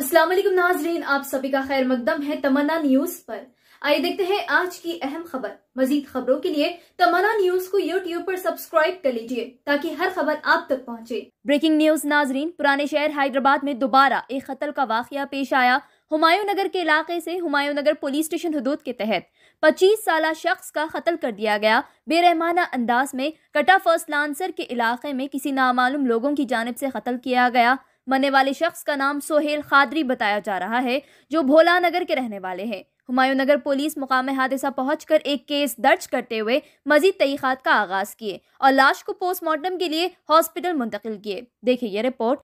असलम नाजरीन आप सभी का खैर मकदम है तमन्ना न्यूज पर आइए देखते हैं आज की अहम खबर मजीद खबरों के लिए तमन्ना न्यूज को यूट्यूब पर सब्सक्राइब कर लीजिए ताकि हर खबर आप तक पहुंचे। ब्रेकिंग न्यूज नाजरीन पुराने शहर हैदराबाद में दोबारा एक कत्ल का वाक़ पेश आया हुमायूं नगर के इलाके से हुमायूं नगर पुलिस स्टेशन हदूद के तहत 25 साल शख्स का कत्ल कर दिया गया बेरहमाना अंदाज में कटा फर्स्ट लांसर के इलाके में किसी नामालूम लोगों की जानब से कत्ल किया गया मरने वाले शख्स का नाम सोहेल खादरी बताया जा रहा है जो भोला नगर के रहने वाले हैं हुमायूं नगर पुलिस मुकाम हादसा पहुंचकर एक केस दर्ज करते हुए मजीद तहीक़ात का आगाज किए और लाश को पोस्टमार्टम के लिए हॉस्पिटल मुंतकिल किए देखिए यह report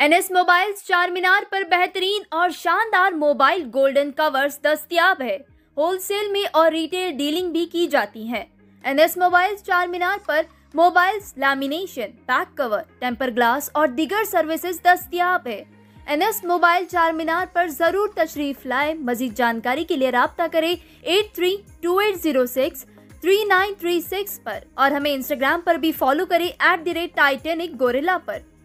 NS mobiles Char Minar पर बेहतरीन और शानदार मोबाइल गोल्डन कवर्स दस्तियाब है होलसेल में और रिटेल डीलिंग भी की जाती है एनएस मोबाइल्स चार मीनार पर mobiles lamination back cover temper glass और दिगर सर्विसेज दस्तियाब है एनएस मोबाइल चार मीनार पर जरूर तशरीफ लाए मजीद जानकारी के लिए रबता करें eight three two eight zero six three nine three six पर और हमें इंस्टाग्राम पर भी फॉलो करें at the rate Titanic gorilla पर